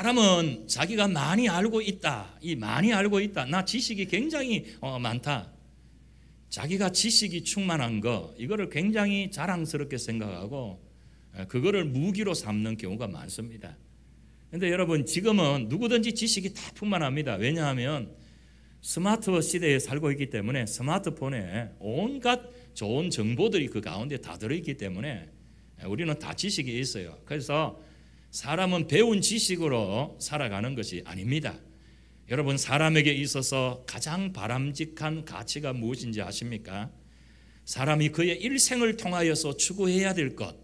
사람은 자기가 많이 알고 있다. 이 많이 알고 있다. 나 지식이 굉장히 어, 많다. 자기가 지식이 충만한 거 이거를 굉장히 자랑스럽게 생각하고 그거를 무기로 삼는 경우가 많습니다. 근데 여러분 지금은 누구든지 지식이 다 풍만합니다. 왜냐하면 스마트 시대에 살고 있기 때문에 스마트폰에 온갖 좋은 정보들이 그 가운데 다 들어있기 때문에 우리는 다 지식이 있어요. 그래서 사람은 배운 지식으로 살아가는 것이 아닙니다. 여러분, 사람에게 있어서 가장 바람직한 가치가 무엇인지 아십니까? 사람이 그의 일생을 통하여서 추구해야 될 것.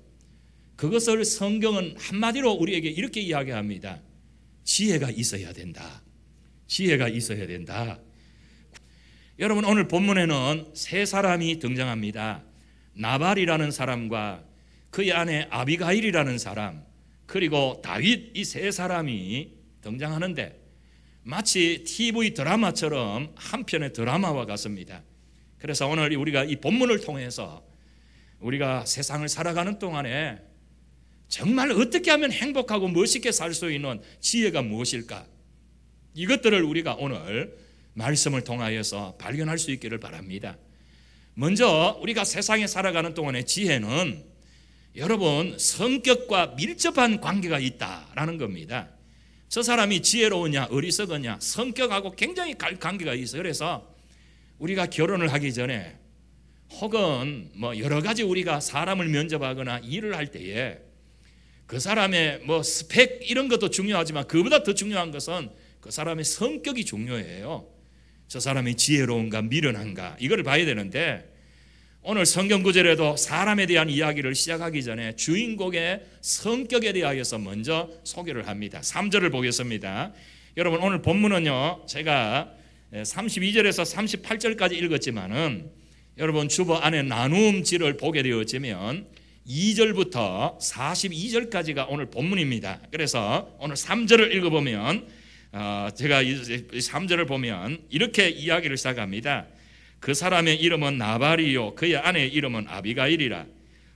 그것을 성경은 한마디로 우리에게 이렇게 이야기합니다. 지혜가 있어야 된다. 지혜가 있어야 된다. 여러분, 오늘 본문에는 세 사람이 등장합니다. 나발이라는 사람과 그의 아내 아비가일이라는 사람, 그리고 다윗 이 세 사람이 등장하는데 마치 TV 드라마처럼 한 편의 드라마와 같습니다. 그래서 오늘 우리가 이 본문을 통해서 우리가 세상을 살아가는 동안에 정말 어떻게 하면 행복하고 멋있게 살 수 있는 지혜가 무엇일까? 이것들을 우리가 오늘 말씀을 통하여서 발견할 수 있기를 바랍니다. 먼저 우리가 세상에 살아가는 동안의 지혜는 여러분 성격과 밀접한 관계가 있다라는 겁니다. 저 사람이 지혜로우냐 어리석으냐 성격하고 굉장히 관계가 있어 그래서 우리가 결혼을 하기 전에 혹은 뭐 여러 가지 우리가 사람을 면접하거나 일을 할 때에 그 사람의 뭐 스펙 이런 것도 중요하지만 그보다 더 중요한 것은 그 사람의 성격이 중요해요. 저 사람이 지혜로운가 미련한가 이걸 봐야 되는데 오늘 성경 구절에도 사람에 대한 이야기를 시작하기 전에 주인공의 성격에 대하여서 먼저 소개를 합니다. 3절을 보겠습니다. 여러분 오늘 본문은요. 제가 32절에서 38절까지 읽었지만은 여러분 주보 안에 나눔지를 보게 되었지면 2절부터 42절까지가 오늘 본문입니다. 그래서 오늘 3절을 읽어보면 어, 제가 3절을 보면 이렇게 이야기를 시작합니다. 그 사람의 이름은 나발이요 그의 아내의 이름은 아비가일이라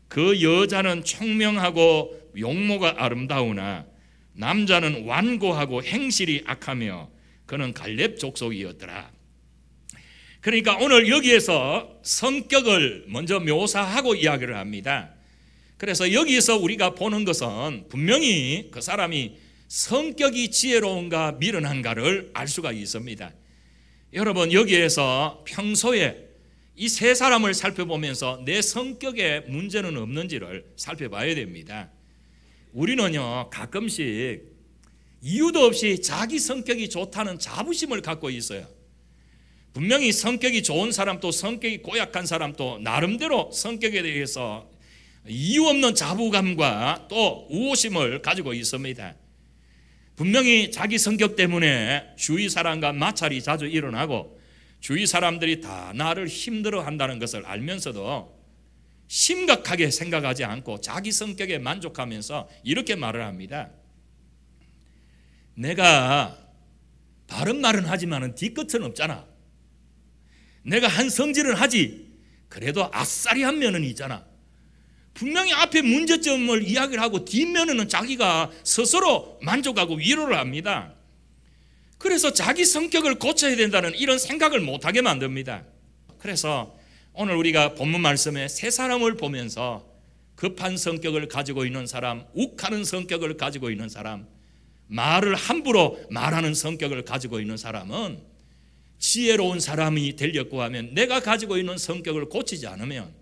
그 여자는 총명하고 용모가 아름다우나 남자는 완고하고 행실이 악하며 그는 갈렙 족속이었더라. 그러니까 오늘 여기에서 성격을 먼저 묘사하고 이야기를 합니다. 그래서 여기에서 우리가 보는 것은 분명히 그 사람이 성격이 지혜로운가 미련한가를 알 수가 있습니다. 여러분 여기에서 평소에 이 세 사람을 살펴보면서 내 성격에 문제는 없는지를 살펴봐야 됩니다. 우리는요 가끔씩 이유도 없이 자기 성격이 좋다는 자부심을 갖고 있어요. 분명히 성격이 좋은 사람도 성격이 고약한 사람도 나름대로 성격에 대해서 이유 없는 자부감과 또 우호심을 가지고 있습니다. 분명히 자기 성격 때문에 주위 사람과 마찰이 자주 일어나고 주위 사람들이 다 나를 힘들어 한다는 것을 알면서도 심각하게 생각하지 않고 자기 성격에 만족하면서 이렇게 말을 합니다. 내가 바른 말은 하지만 뒤끝은 없잖아. 내가 한 성질은 하지. 그래도 아싸리 한 면은 있잖아. 분명히 앞에 문제점을 이야기를 하고 뒷면에는 자기가 스스로 만족하고 위로를 합니다. 그래서 자기 성격을 고쳐야 된다는 이런 생각을 못하게 만듭니다. 그래서 오늘 우리가 본문 말씀에 세 사람을 보면서 급한 성격을 가지고 있는 사람, 욱하는 성격을 가지고 있는 사람, 말을 함부로 말하는 성격을 가지고 있는 사람은 지혜로운 사람이 되려고 하면 내가 가지고 있는 성격을 고치지 않으면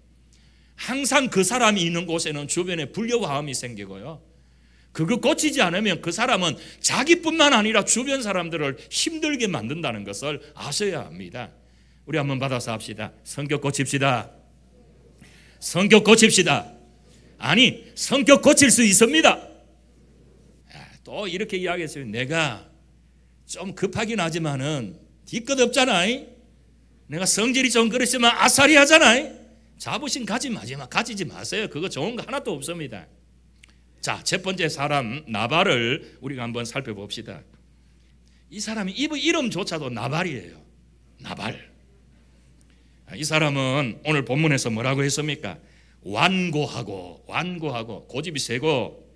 항상 그 사람이 있는 곳에는 주변에 불려화음이 생기고요. 그거 고치지 않으면 그 사람은 자기뿐만 아니라 주변 사람들을 힘들게 만든다는 것을 아셔야 합니다. 우리 한번 받아서 합시다. 성격 고칩시다. 성격 고칩시다. 아니, 성격 고칠 수 있습니다. 아, 또 이렇게 이야기했어요. 내가 좀 급하긴 하지만은 뒤끝 없잖아. 내가 성질이 좀 그렇지만 아사리 하잖아. 자부심 가지 마지 마. 가지지 마세요. 그거 좋은 거 하나도 없습니다. 자, 첫 번째 사람 나발을 우리가 한번 살펴봅시다. 이 사람이 이름조차도 나발이에요. 나발. 이 사람은 오늘 본문에서 뭐라고 했습니까? 완고하고 완고하고 고집이 세고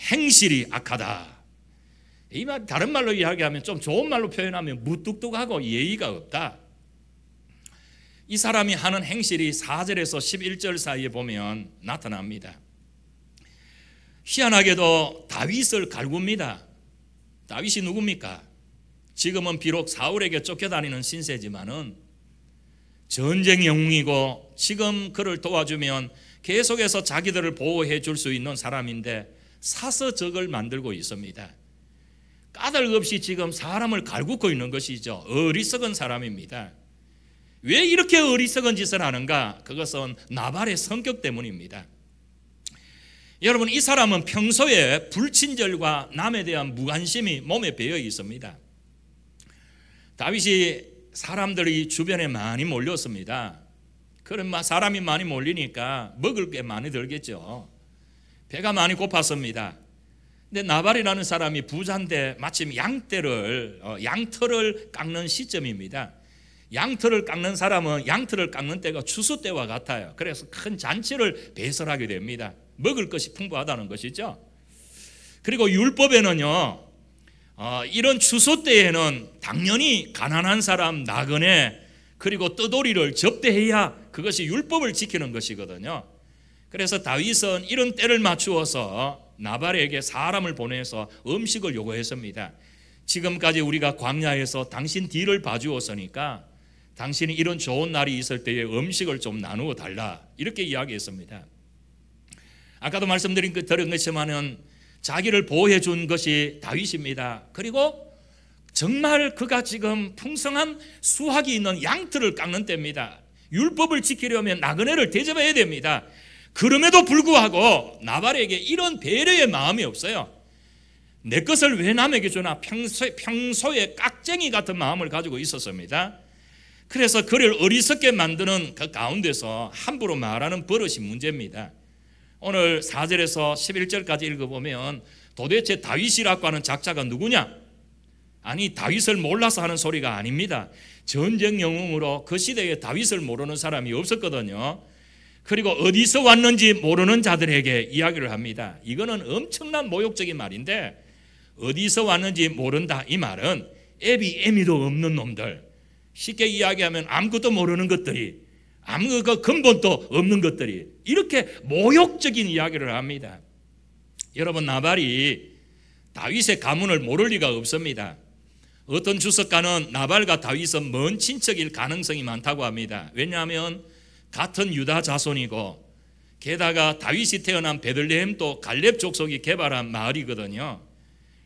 행실이 악하다. 이 말 다른 말로 이야기하면 좀 좋은 말로 표현하면 무뚝뚝하고 예의가 없다. 이 사람이 하는 행실이 4절에서 11절 사이에 보면 나타납니다. 희한하게도 다윗을 갈굽니다. 다윗이 누굽니까? 지금은 비록 사울에게 쫓겨다니는 신세지만은 전쟁 영웅이고 지금 그를 도와주면 계속해서 자기들을 보호해 줄 수 있는 사람인데 사서 적을 만들고 있습니다. 까닭없이 지금 사람을 갈구고 있는 것이죠. 어리석은 사람입니다. 왜 이렇게 어리석은 짓을 하는가? 그것은 나발의 성격 때문입니다. 여러분, 이 사람은 평소에 불친절과 남에 대한 무관심이 몸에 배어 있습니다. 다윗이 사람들이 주변에 많이 몰렸습니다. 그런 사람이 많이 몰리니까 먹을 게 많이 들겠죠. 배가 많이 고팠습니다. 근데 나발이라는 사람이 부자데 마침 양떼를 어, 양털을 깎는 시점입니다. 양털을 깎는 사람은 양털을 깎는 때가 추수 때와 같아요. 그래서 큰 잔치를 배설하게 됩니다. 먹을 것이 풍부하다는 것이죠. 그리고 율법에는요, 어, 이런 추수 때에는 당연히 가난한 사람, 나그네, 그리고 떠돌이를 접대해야 그것이 율법을 지키는 것이거든요. 그래서 다윗은 이런 때를 맞추어서 나발에게 사람을 보내서 음식을 요구했습니다. 지금까지 우리가 광야에서 당신 뒤를 봐주었으니까 당신이 이런 좋은 날이 있을 때에 음식을 좀 나누어 달라. 이렇게 이야기했습니다. 아까도 말씀드린 그 들은 것이지은 자기를 보호해 준 것이 다윗입니다. 그리고 정말 그가 지금 풍성한 수확이 있는 양털을 깎는 때입니다. 율법을 지키려면 나그네를 대접해야 됩니다. 그럼에도 불구하고 나발에게 이런 배려의 마음이 없어요. 내 것을 왜 남에게 주나 평소, 평소에 깍쟁이 같은 마음을 가지고 있었습니다. 그래서 그를 어리석게 만드는 그 가운데서 함부로 말하는 버릇이 문제입니다. 오늘 4절에서 11절까지 읽어보면 도대체 다윗이라고 하는 작자가 누구냐? 아니 다윗을 몰라서 하는 소리가 아닙니다. 전쟁 영웅으로 그 시대에 다윗을 모르는 사람이 없었거든요. 그리고 어디서 왔는지 모르는 자들에게 이야기를 합니다. 이거는 엄청난 모욕적인 말인데 어디서 왔는지 모른다 이 말은 애비 애미도 없는 놈들 쉽게 이야기하면 아무것도 모르는 것들이 아무것도 근본도 없는 것들이 이렇게 모욕적인 이야기를 합니다. 여러분 나발이 다윗의 가문을 모를 리가 없습니다. 어떤 주석가는 나발과 다윗은 먼 친척일 가능성이 많다고 합니다. 왜냐하면 같은 유다 자손이고 게다가 다윗이 태어난 베들레헴도 갈렙 족속이 개발한 마을이거든요.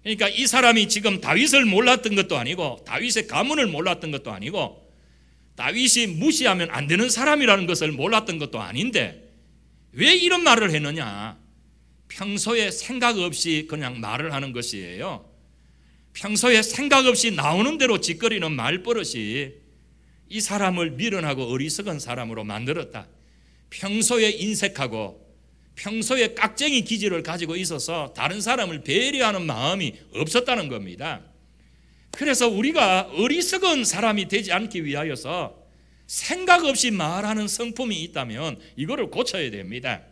그러니까 이 사람이 지금 다윗을 몰랐던 것도 아니고 다윗의 가문을 몰랐던 것도 아니고 다윗이 무시하면 안 되는 사람이라는 것을 몰랐던 것도 아닌데 왜 이런 말을 했느냐? 평소에 생각 없이 그냥 말을 하는 것이에요. 평소에 생각 없이 나오는 대로 짓거리는 말버릇이 이 사람을 미련하고 어리석은 사람으로 만들었다. 평소에 인색하고 평소에 깍쟁이 기질을 가지고 있어서 다른 사람을 배려하는 마음이 없었다는 겁니다. 그래서 우리가 어리석은 사람이 되지 않기 위하여서 생각 없이 말하는 성품이 있다면 이거를 고쳐야 됩니다.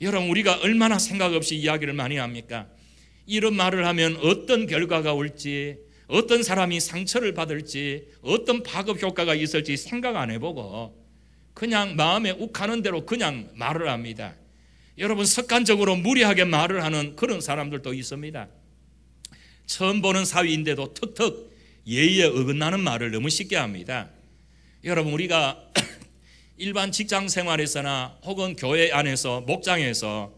여러분 우리가 얼마나 생각 없이 이야기를 많이 합니까? 이런 말을 하면 어떤 결과가 올지, 어떤 사람이 상처를 받을지, 어떤 파급 효과가 있을지 생각 안 해보고 그냥 마음에 욱하는 대로 그냥 말을 합니다. 여러분 습관적으로 무리하게 말을 하는 그런 사람들도 있습니다. 처음 보는 사위인데도 턱턱 예의에 어긋나는 말을 너무 쉽게 합니다. 여러분 우리가 일반 직장 생활에서나 혹은 교회 안에서 목장에서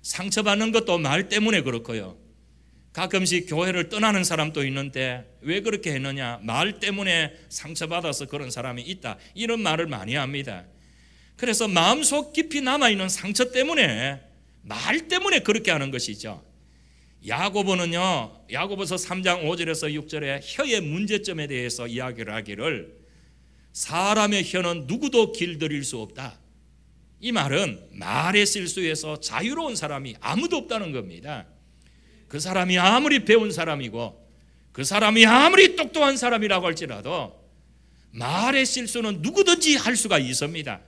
상처받는 것도 말 때문에 그렇고요. 가끔씩 교회를 떠나는 사람도 있는데 왜 그렇게 했느냐? 말 때문에 상처받아서 그런 사람이 있다. 이런 말을 많이 합니다. 그래서 마음속 깊이 남아있는 상처 때문에 말 때문에 그렇게 하는 것이죠. 야고보는요. 야고보서 3장 5절에서 6절에 혀의 문제점에 대해서 이야기를 하기를 사람의 혀는 누구도 길들일 수 없다. 이 말은 말의 실수에서 자유로운 사람이 아무도 없다는 겁니다. 그 사람이 아무리 배운 사람이고 그 사람이 아무리 똑똑한 사람이라고 할지라도 말의 실수는 누구든지 할 수가 있습니다.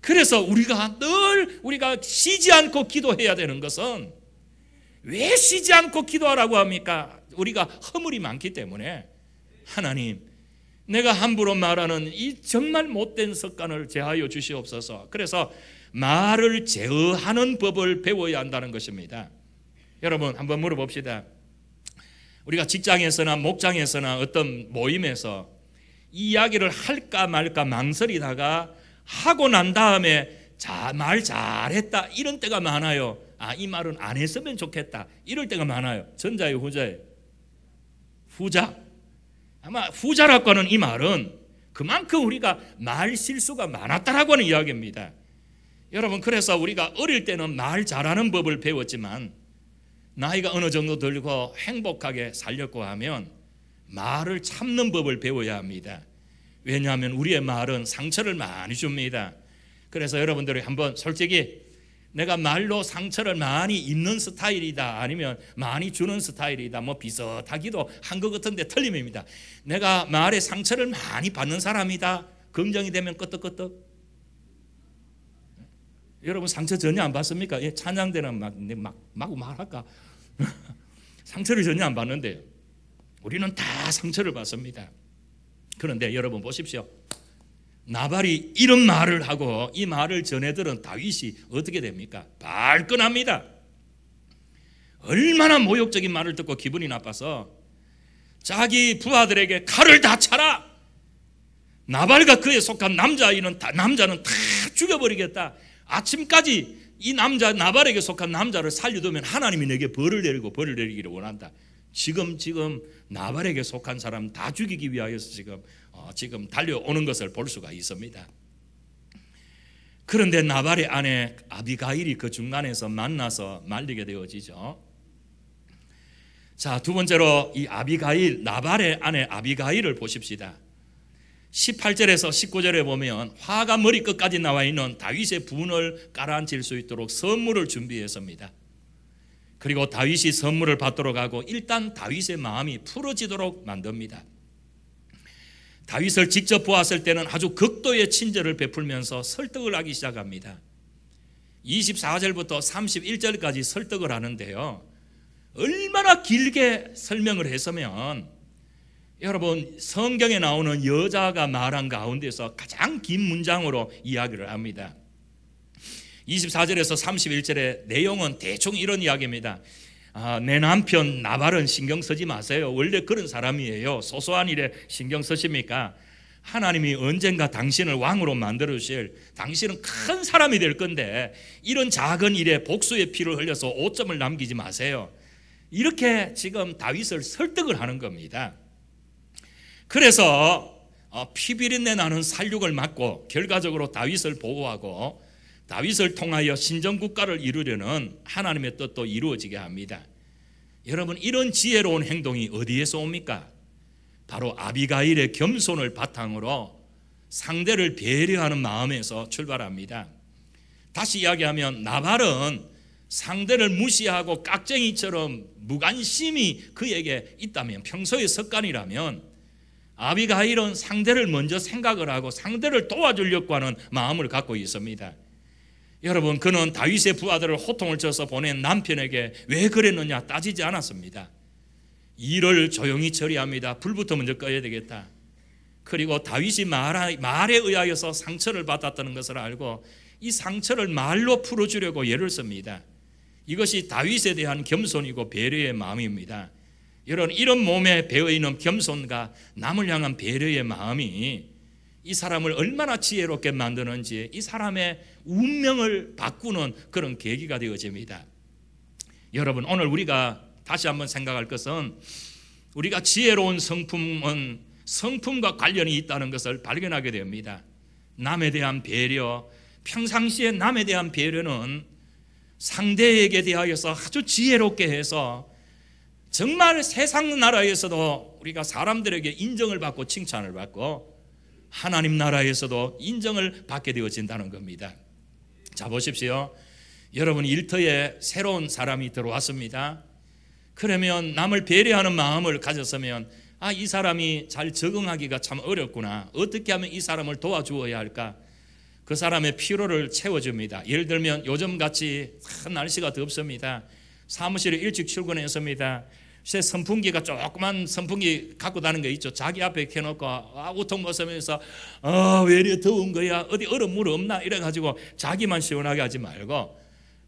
그래서 우리가 늘 우리가 쉬지 않고 기도해야 되는 것은 왜 쉬지 않고 기도하라고 합니까? 우리가 허물이 많기 때문에 하나님 내가 함부로 말하는 이 정말 못된 습관을 제하여 주시옵소서. 그래서 말을 제어하는 법을 배워야 한다는 것입니다. 여러분 한번 물어봅시다. 우리가 직장에서나 목장에서나 어떤 모임에서 이야기를 할까 말까 망설이다가 하고 난 다음에 자, 말 잘했다 이런 때가 많아요. 아, 이 말은 안 했으면 좋겠다 이럴 때가 많아요. 전자의 후자예요. 후자. 아마 후자라고 하는 이 말은 그만큼 우리가 말 실수가 많았다라고 하는 이야기입니다. 여러분 그래서 우리가 어릴 때는 말 잘하는 법을 배웠지만 나이가 어느 정도 들고 행복하게 살려고 하면 말을 참는 법을 배워야 합니다. 왜냐하면 우리의 말은 상처를 많이 줍니다. 그래서 여러분들이 한번 솔직히 내가 말로 상처를 많이 입는 스타일이다 아니면 많이 주는 스타일이다 뭐 비슷하기도 한 것 같은데 틀림입니다. 내가 말에 상처를 많이 받는 사람이다. 긍정이 되면 끄떡끄떡. 여러분 상처 전혀 안 받습니까? 예, 찬양대는 막, 네, 막, 마 말할까? 상처를 전혀 안 받는데요. 우리는 다 상처를 받습니다. 그런데 여러분 보십시오. 나발이 이런 말을 하고 이 말을 전해 들은 다윗이 어떻게 됩니까? 발끈합니다. 얼마나 모욕적인 말을 듣고 기분이 나빠서 자기 부하들에게 칼을 다 차라. 나발과 그에 속한 남자아이 다, 남자는 다 죽여버리겠다. 아침까지 이 남자 나발에게 속한 남자를 살려두면 하나님이 내게 벌을 내리고 벌을 내리기를 원한다. 지금 지금 나발에게 속한 사람 다 죽이기 위하여서 지금 어, 지금 달려오는 것을 볼 수가 있습니다. 그런데 나발의 아내 아비가일이 그 중간에서 만나서 말리게 되어지죠. 자, 두 번째로 이 아비가일 나발의 아내 아비가일을 보십시다. 18절에서 19절에 보면 화가 머리끝까지 나와 있는 다윗의 분을 가라앉힐 수 있도록 선물을 준비했습니다. 그리고 다윗이 선물을 받도록 하고 일단 다윗의 마음이 풀어지도록 만듭니다. 다윗을 직접 보았을 때는 아주 극도의 친절을 베풀면서 설득을 하기 시작합니다. 24절부터 31절까지 설득을 하는데요. 얼마나 길게 설명을 했으면 여러분 성경에 나오는 여자가 말한 가운데서 가장 긴 문장으로 이야기를 합니다. 24절에서 31절의 내용은 대충 이런 이야기입니다. 아, 내 남편 나발은 신경 쓰지 마세요. 원래 그런 사람이에요. 소소한 일에 신경 쓰십니까? 하나님이 언젠가 당신을 왕으로 만들어 주실 당신은 큰 사람이 될 건데 이런 작은 일에 복수의 피를 흘려서 오점을 남기지 마세요. 이렇게 지금 다윗을 설득을 하는 겁니다. 그래서 어, 피비린내 나는 살육을 맡고 결과적으로 다윗을 보호하고 다윗을 통하여 신정 국가를 이루려는 하나님의 뜻도 이루어지게 합니다. 여러분 이런 지혜로운 행동이 어디에서 옵니까? 바로 아비가일의 겸손을 바탕으로 상대를 배려하는 마음에서 출발합니다. 다시 이야기하면 나발은 상대를 무시하고 깍쟁이처럼 무관심이 그에게 있다면 평소의 습관이라면 아비가일은 상대를 먼저 생각을 하고 상대를 도와주려고 하는 마음을 갖고 있습니다. 여러분 그는 다윗의 부하들을 호통을 쳐서 보낸 남편에게 왜 그랬느냐 따지지 않았습니다. 일을 조용히 처리합니다. 불부터 먼저 꺼야 되겠다. 그리고 다윗이 말하, 말에 의하여서 상처를 받았다는 것을 알고 이 상처를 말로 풀어주려고 예를 씁니다. 이것이 다윗에 대한 겸손이고 배려의 마음입니다. 여러분 이런 몸에 배어 있는 겸손과 남을 향한 배려의 마음이 이 사람을 얼마나 지혜롭게 만드는지 이 사람의 운명을 바꾸는 그런 계기가 되어집니다. 여러분, 오늘 우리가 다시 한번 생각할 것은 우리가 지혜로운 성품은 성품과 관련이 있다는 것을 발견하게 됩니다. 남에 대한 배려, 평상시에 남에 대한 배려는 상대에게 대하여서 아주 지혜롭게 해서 정말 세상 나라에서도 우리가 사람들에게 인정을 받고 칭찬을 받고 하나님 나라에서도 인정을 받게 되어진다는 겁니다. 자, 보십시오. 여러분 일터에 새로운 사람이 들어왔습니다. 그러면 남을 배려하는 마음을 가졌으면 아, 이 사람이 잘 적응하기가 참 어렵구나. 어떻게 하면 이 사람을 도와주어야 할까? 그 사람의 피로를 채워줍니다. 예를 들면 요즘 같이 날씨가 덥습니다. 사무실에 일찍 출근했습니다. 새 선풍기가 조그만 선풍기 갖고 다는 거 있죠. 자기 앞에 켜놓고 아, 우통 벗으면서 아, 어, 왜이래 더운 거야? 어디 얼음 물 없나? 이래가지고 자기만 시원하게 하지 말고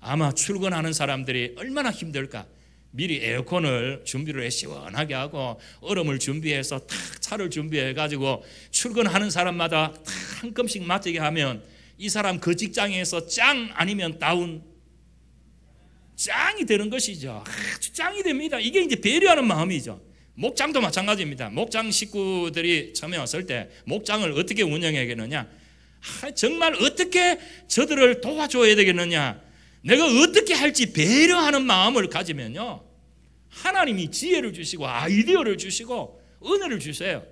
아마 출근하는 사람들이 얼마나 힘들까? 미리 에어컨을 준비를 해 시원하게 하고 얼음을 준비해서 탁 차를 준비해 가지고 출근하는 사람마다 탁한 끔씩 맞게 하면 이 사람 그 직장에서 짱 아니면 다운 짱이 되는 것이죠. 아주 짱이 됩니다. 이게 이제 배려하는 마음이죠. 목장도 마찬가지입니다. 목장 식구들이 처음에 왔을 때 목장을 어떻게 운영해야겠느냐? 아, 정말 어떻게 저들을 도와줘야 되겠느냐? 내가 어떻게 할지 배려하는 마음을 가지면요. 하나님이 지혜를 주시고 아이디어를 주시고 은혜를 주세요.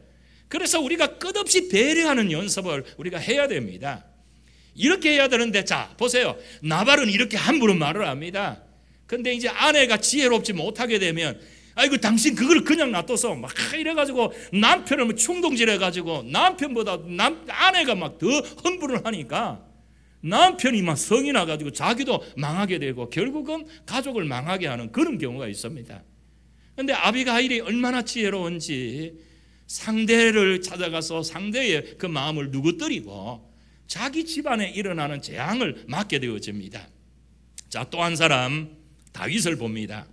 그래서 우리가 끝없이 배려하는 연습을 우리가 해야 됩니다. 이렇게 해야 되는데 자 보세요. 나발은 이렇게 함부로 말을 합니다. 근데 이제 아내가 지혜롭지 못하게 되면 아이고 당신 그걸 그냥 놔둬서 막 이래가지고 남편을 충동질해가지고 남편보다 남 아내가 막더 흥분을 하니까 남편이 막 성이 나가지고 자기도 망하게 되고 결국은 가족을 망하게 하는 그런 경우가 있습니다. 근데 아비가일이 얼마나 지혜로운지 상대를 찾아가서 상대의 그 마음을 누구뜨리고 자기 집안에 일어나는 재앙을 막게 되어집니다. 자, 또 한 사람 다윗을 봅니다.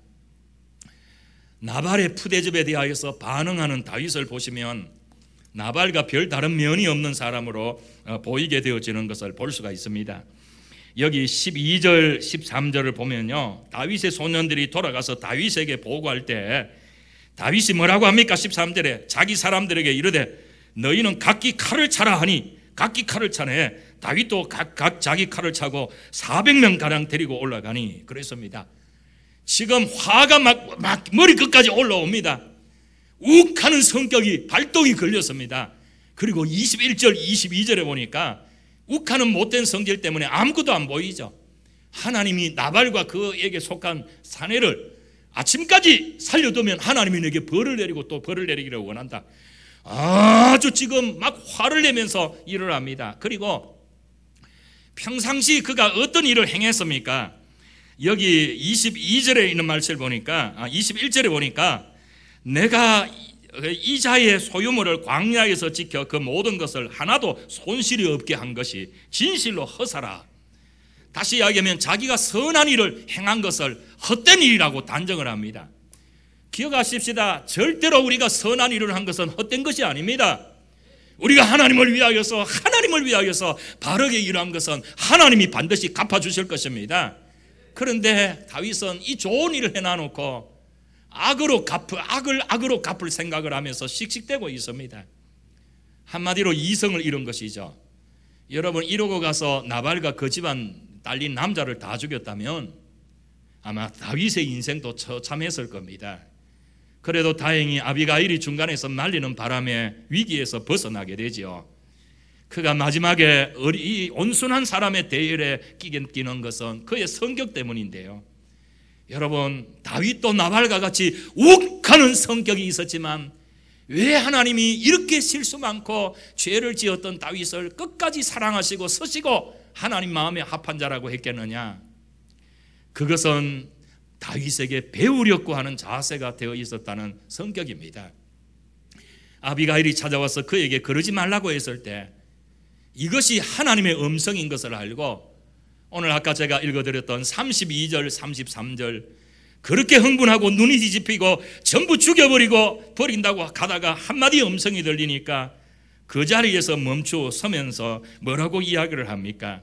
나발의 푸대접에 대하여서 반응하는 다윗을 보시면 나발과 별 다른 면이 없는 사람으로 어, 보이게 되어지는 것을 볼 수가 있습니다. 여기 12절, 13절을 보면요. 다윗의 소년들이 돌아가서 다윗에게 보고할 때 다윗이 뭐라고 합니까? 13절에 자기 사람들에게 이르되 너희는 각기 칼을 차라 하니 각기 칼을 차네. 다윗도 각, 각 자기 칼을 차고 400명 가량 데리고 올라가니 그랬습니다. 지금 화가 막, 막 머리 끝까지 올라옵니다. 욱하는 성격이 발동이 걸렸습니다. 그리고 21절, 22절에 보니까 욱하는 못된 성질 때문에 아무것도 안 보이죠. 하나님이 나발과 그에게 속한 사내를 아침까지 살려두면 하나님이 내게 벌을 내리고 또 벌을 내리기를 원한다. 아주 지금 막 화를 내면서 일을 합니다. 그리고 평상시 그가 어떤 일을 행했습니까? 여기 22절에 있는 말씀을 보니까, 21절에 아, 보니까 내가 이자의 소유물을 광야에서 지켜 그 모든 것을 하나도 손실이 없게 한 것이 진실로 허사라. 다시 이야기하면 자기가 선한 일을 행한 것을 헛된 일이라고 단정을 합니다. 기억하십시다. 절대로 우리가 선한 일을 한 것은 헛된 것이 아닙니다. 우리가 하나님을 위하여서 하나님을 위하여서 바르게 일한 것은 하나님이 반드시 갚아 주실 것입니다. 그런데 다윗은 이 좋은 일을 해놔놓고 악으로 갚을, 악을 악으로 갚을 생각을 하면서 씩씩대고 있습니다. 한마디로 이성을 잃은 것이죠. 여러분 이러고 가서 나발과 그 집안 딸린 남자를 다 죽였다면 아마 다윗의 인생도 처참했을 겁니다. 그래도 다행히 아비가일이 중간에서 말리는 바람에 위기에서 벗어나게 되지요. 그가 마지막에 이 온순한 사람의 대열에 끼는 것은 그의 성격 때문인데요. 여러분 다윗도 나발과 같이 욱하는 성격이 있었지만 왜 하나님이 이렇게 실수 많고 죄를 지었던 다윗을 끝까지 사랑하시고 서시고 하나님 마음에 합한 자라고 했겠느냐? 그것은 다윗에게 배우려고 하는 자세가 되어 있었다는 성격입니다. 아비가일이 찾아와서 그에게 그러지 말라고 했을 때 이것이 하나님의 음성인 것을 알고 오늘 아까 제가 읽어드렸던 32절, 33절 그렇게 흥분하고 눈이 뒤집히고 전부 죽여버리고 버린다고 가다가 한마디 음성이 들리니까 그 자리에서 멈추어 서면서 뭐라고 이야기를 합니까?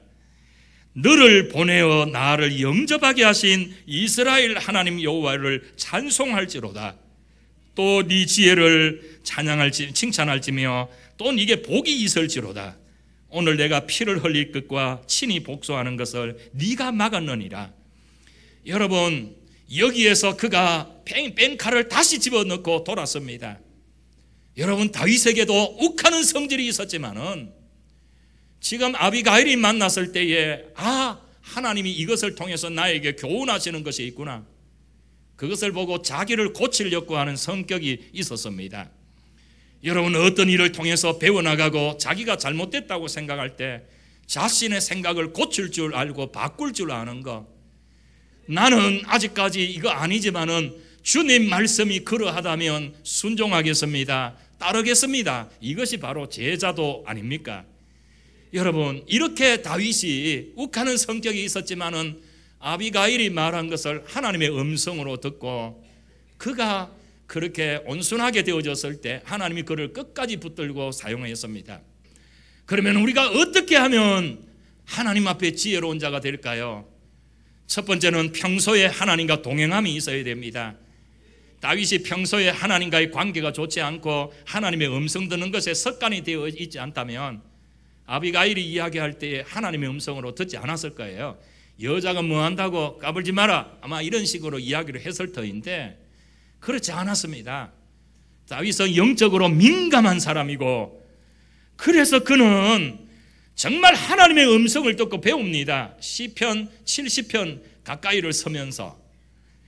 너를 보내어 나를 영접하게 하신 이스라엘 하나님 여호와를 찬송할지로다. 또 네 지혜를 찬양할지 칭찬할지며 또 네게 복이 있을지로다. 오늘 내가 피를 흘릴 것과 친히 복수하는 것을 네가 막았느니라. 여러분 여기에서 그가 뺑칼을 다시 집어넣고 돌았습니다. 여러분 다윗에게도 욱하는 성질이 있었지만은 지금 아비가일이 만났을 때에 아 하나님이 이것을 통해서 나에게 교훈하시는 것이 있구나. 그것을 보고 자기를 고치려고 하는 성격이 있었습니다. 여러분 어떤 일을 통해서 배워나가고 자기가 잘못됐다고 생각할 때 자신의 생각을 고칠 줄 알고 바꿀 줄 아는 것. 나는 아직까지 이거 아니지만은 주님 말씀이 그러하다면 순종하겠습니다. 따르겠습니다. 이것이 바로 제자도 아닙니까? 여러분, 이렇게 다윗이 욱하는 성격이 있었지만은 아비가일이 말한 것을 하나님의 음성으로 듣고 그가 그렇게 온순하게 되어졌을 때 하나님이 그를 끝까지 붙들고 사용하였습니다. 그러면 우리가 어떻게 하면 하나님 앞에 지혜로운 자가 될까요? 첫 번째는 평소에 하나님과 동행함이 있어야 됩니다. 다윗이 평소에 하나님과의 관계가 좋지 않고 하나님의 음성 듣는 것에 습관이 되어 있지 않다면 아비가일이 이야기할 때 하나님의 음성으로 듣지 않았을 거예요. 여자가 뭐 한다고 까불지 마라. 아마 이런 식으로 이야기를 했을 터인데 그렇지 않았습니다. 다윗은 영적으로 민감한 사람이고 그래서 그는 정말 하나님의 음성을 듣고 배웁니다. 시편 70편 가까이를 서면서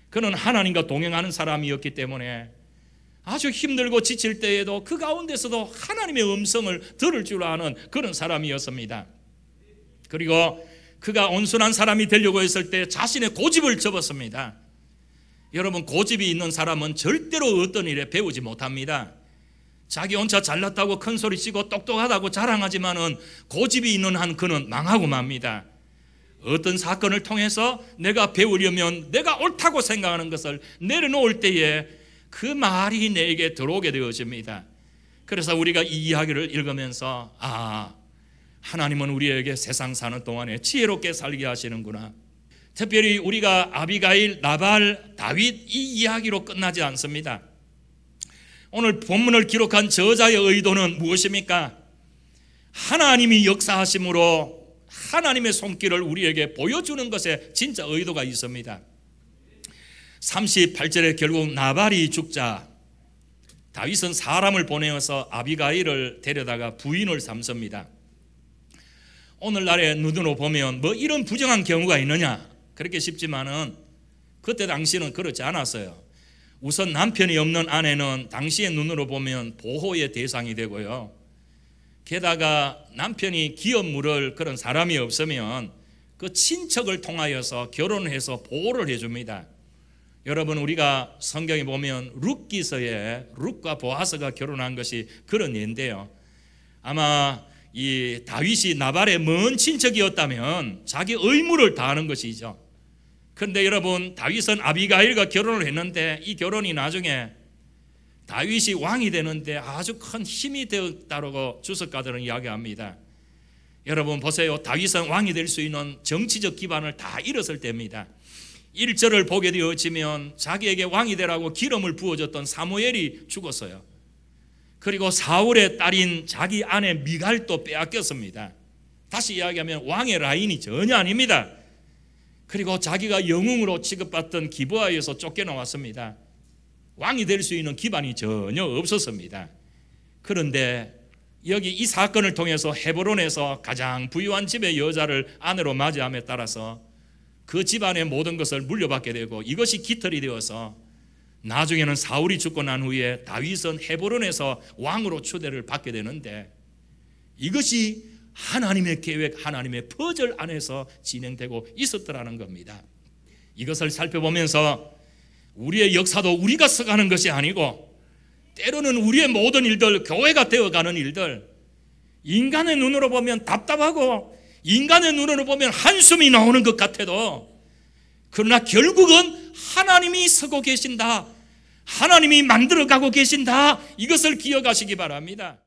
그는 하나님과 동행하는 사람이었기 때문에 아주 힘들고 지칠 때에도 그 가운데서도 하나님의 음성을 들을 줄 아는 그런 사람이었습니다. 그리고 그가 온순한 사람이 되려고 했을 때 자신의 고집을 접었습니다. 여러분 고집이 있는 사람은 절대로 어떤 일에 배우지 못합니다. 자기 혼자 잘났다고 큰 소리 치고 똑똑하다고 자랑하지만은 고집이 있는 한 그는 망하고 맙니다. 어떤 사건을 통해서 내가 배우려면 내가 옳다고 생각하는 것을 내려놓을 때에 그 말이 내게 들어오게 되어집니다. 그래서 우리가 이 이야기를 읽으면서 아 하나님은 우리에게 세상 사는 동안에 지혜롭게 살게 하시는구나. 특별히 우리가 아비가일, 나발, 다윗 이 이야기로 끝나지 않습니다. 오늘 본문을 기록한 저자의 의도는 무엇입니까? 하나님이 역사하심으로 하나님의 손길을 우리에게 보여주는 것에 진짜 의도가 있습니다. 38절에 결국 나발이 죽자 다윗은 사람을 보내어서 아비가일을 데려다가 부인을 삼습니다. 오늘날의 눈으로 보면 뭐 이런 부정한 경우가 있느냐 그렇게 쉽지만은 그때 당시는 그렇지 않았어요. 우선 남편이 없는 아내는 당시의 눈으로 보면 보호의 대상이 되고요. 게다가 남편이 기업 물을 그런 사람이 없으면 그 친척을 통하여서 결혼해서 보호를 해줍니다. 여러분 우리가 성경에 보면 룻기서에 룻과 보아스가 결혼한 것이 그런 예인데요. 아마 이 다윗이 나발의 먼 친척이었다면 자기 의무를 다하는 것이죠. 그런데 여러분 다윗은 아비가일과 결혼을 했는데 이 결혼이 나중에 다윗이 왕이 되는데 아주 큰 힘이 되었다고 주석가들은 이야기합니다. 여러분 보세요. 다윗은 왕이 될 수 있는 정치적 기반을 다 잃었을 때입니다. 1절을 보게 되어지면 자기에게 왕이 되라고 기름을 부어줬던 사무엘이 죽었어요. 그리고 사울의 딸인 자기 아내 미갈도 빼앗겼습니다. 다시 이야기하면 왕의 라인이 전혀 아닙니다. 그리고 자기가 영웅으로 취급받던 기부하에서 쫓겨나왔습니다. 왕이 될 수 있는 기반이 전혀 없었습니다. 그런데 여기 이 사건을 통해서 헤브론에서 가장 부유한 집의 여자를 아내로 맞이함에 따라서 그 집안의 모든 것을 물려받게 되고 이것이 깃털이 되어서 나중에는 사울이 죽고 난 후에 다윗은 헤브론에서 왕으로 초대를 받게 되는데 이것이 하나님의 계획, 하나님의 퍼즐 안에서 진행되고 있었더라는 겁니다. 이것을 살펴보면서 우리의 역사도 우리가 써가는 것이 아니고 때로는 우리의 모든 일들, 교회가 되어가는 일들, 인간의 눈으로 보면 답답하고 인간의 눈으로 보면 한숨이 나오는 것 같아도 그러나 결국은 하나님이 서고 계신다. 하나님이 만들어가고 계신다. 이것을 기억하시기 바랍니다.